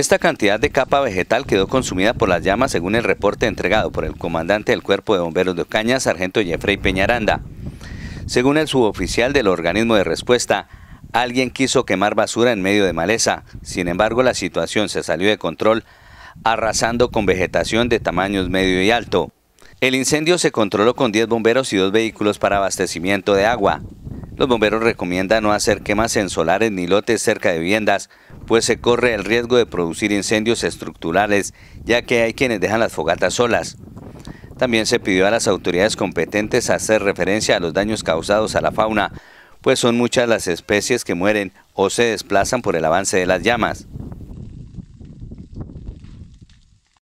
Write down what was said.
Esta cantidad de capa vegetal quedó consumida por las llamas según el reporte entregado por el comandante del Cuerpo de Bomberos de Ocaña, sargento Jeffrey Peñaranda. Según el suboficial del organismo de respuesta, alguien quiso quemar basura en medio de maleza. Sin embargo, la situación se salió de control, arrasando con vegetación de tamaños medio y alto. El incendio se controló con 10 bomberos y dos vehículos para abastecimiento de agua. Los bomberos recomiendan no hacer quemas en solares ni lotes cerca de viviendas, pues se corre el riesgo de producir incendios estructurales, ya que hay quienes dejan las fogatas solas. También se pidió a las autoridades competentes hacer referencia a los daños causados a la fauna, pues son muchas las especies que mueren o se desplazan por el avance de las llamas.